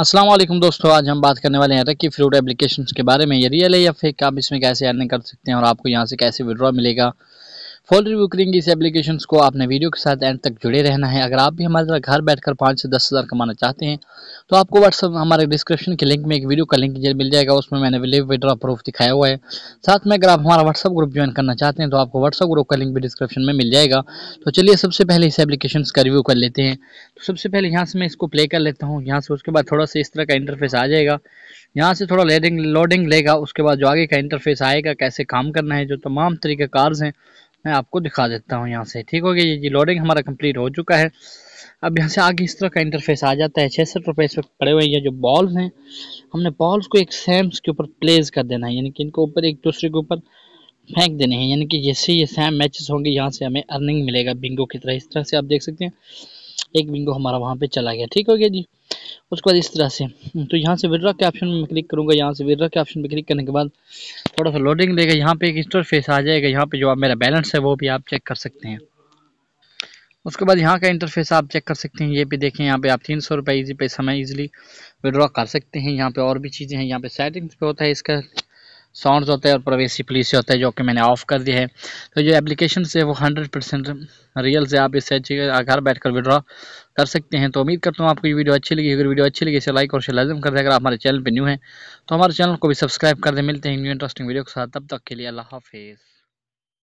असलम दोस्तों आज हम बात करने वाले हैं रक्की फ्रूट एप्लीकेशन के बारे में ये रियल है या फेक आप इसमें कैसे अर्निंग कर सकते हैं और आपको यहाँ से कैसे विड्रॉ मिलेगा फुल रिव्यू करेंगे इस एप्लीकेशन को आपने वीडियो के साथ एंड तक जुड़े रहना है अगर आप भी हमारे तरह घर बैठकर पाँच से दस हज़ार कमाना चाहते हैं तो आपको व्हाट्सअप हमारे डिस्क्रिप्शन के लिंक में एक वीडियो का लिंक मिल जाएगा उसमें मैंने लिव विड्रॉ प्रूफ दिखाया हुआ है साथ में अगर आप हमारा व्हाट्सअप ग्रुप ज्वाइन करना चाहते हैं तो आपको व्हाट्सअप ग्रुप का लिंक भी डिस्क्रिप्शन में मिल जाएगा तो चलिए सबसे पहले इस एप्लीकेशन का रिव्यू कर लेते हैं तो सबसे पहले यहाँ से मैं इसको प्ले कर लेता हूँ यहाँ से उसके बाद थोड़ा सा इस तरह का इंटरफेस आ जाएगा यहाँ से थोड़ा लोडिंग लोडिंग लेगा उसके बाद जो आगे का इंटरफेस आएगा कैसे काम करना है जो तमाम तरीके कार्स हैं मैं आपको दिखा देता हूँ यहाँ से ठीक हो गया ये जी लोडिंग हमारा कंप्लीट हो चुका है अब यहाँ से आगे इस तरह का इंटरफेस आ जाता है छः रुपये इस पर पड़े हुए ये जो बॉल्स हैं हमने बॉल्स को एक सैम्स के ऊपर प्लेस कर देना है यानी कि इनको ऊपर एक दूसरे के ऊपर फेंक देने हैं यानी कि जैसे ये सैम मैचेस होंगे यहाँ से हमें अर्निंग मिलेगा बिंगो की तरह इस तरह से आप देख सकते हैं एक बिंगो हमारा वहाँ पे चला गया ठीक हो गया जी उसके बाद इस तरह से हम्म, तो यहाँ से विड्रा के ऑप्शन में क्लिक करूँगा यहाँ से विड्रा के ऑप्शन पर क्लिक करने के बाद थोड़ा सा लोडिंग लेगा यहाँ पे एक स्टोर फेस आ जाएगा यहाँ पे जो आप मेरा बैलेंस है वो भी आप चेक कर सकते हैं उसके बाद यहाँ का इंटरफेस आप चेक कर सकते हैं ये भी देखें यहाँ पे आप तीन सौ रुपये ईजी पैसा में ईजिली विड्रॉ कर सकते हैं यहाँ पे और भी चीज़ें हैं यहाँ पे सेटिंग्स पे होता है इसका साउंड होता है और प्रवेसी पुलिस होता है जो कि मैंने ऑफ कर दिया है तो जो एप्लीकेशन है वो हंड्रेड परसेंट रियल से आप इससे अच्छी घर बैठ कर विड्रॉ कर सकते हैं तो उम्मीद करता हूँ आपको ये वीडियो अच्छी लगी अगर वीडियो अच्छी लगी इसे लाइक और शेयर लाजम कर दें अगर आप हमारे चैनल पर न्यू हैं तो हमारे चैनल को भी सब्सक्राइब कर दें मिलते हैं न्यू इंटरेस्टिंग वीडियो के साथ तब तक के लिए अल्लाह हाफिज़